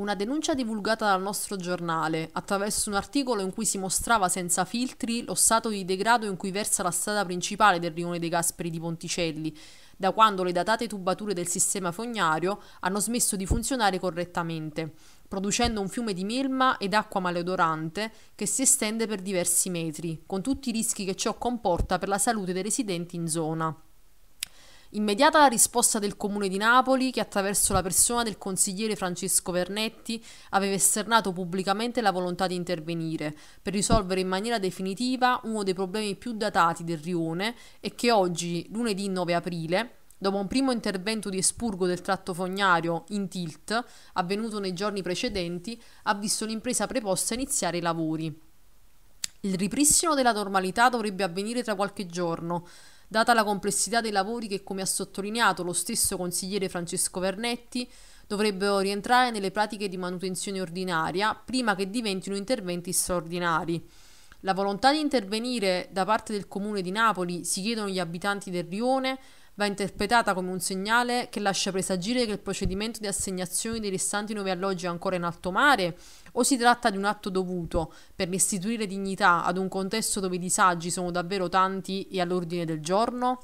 una denuncia divulgata dal nostro giornale, attraverso un articolo in cui si mostrava senza filtri lo stato di degrado in cui versa la strada principale del rione dei Gasperi di Ponticelli, da quando le datate tubature del sistema fognario hanno smesso di funzionare correttamente, producendo un fiume di melma ed acqua maleodorante che si estende per diversi metri, con tutti i rischi che ciò comporta per la salute dei residenti in zona. Immediata la risposta del Comune di Napoli che attraverso la persona del consigliere Francesco Vernetti aveva esternato pubblicamente la volontà di intervenire per risolvere in maniera definitiva uno dei problemi più datati del rione e che oggi, lunedì 9 aprile, dopo un primo intervento di espurgo del tratto fognario in tilt, avvenuto nei giorni precedenti, ha visto l'impresa preposta iniziare i lavori. Il ripristino della normalità dovrebbe avvenire tra qualche giorno, data la complessità dei lavori che, come ha sottolineato lo stesso consigliere Francesco Vernetti, dovrebbero rientrare nelle pratiche di manutenzione ordinaria prima che diventino interventi straordinari. La volontà di intervenire da parte del comune di Napoli, si chiedono gli abitanti del Rione, va interpretata come un segnale che lascia presagire che il procedimento di assegnazione dei restanti nuovi alloggi è ancora in alto mare o si tratta di un atto dovuto per restituire dignità ad un contesto dove i disagi sono davvero tanti e all'ordine del giorno?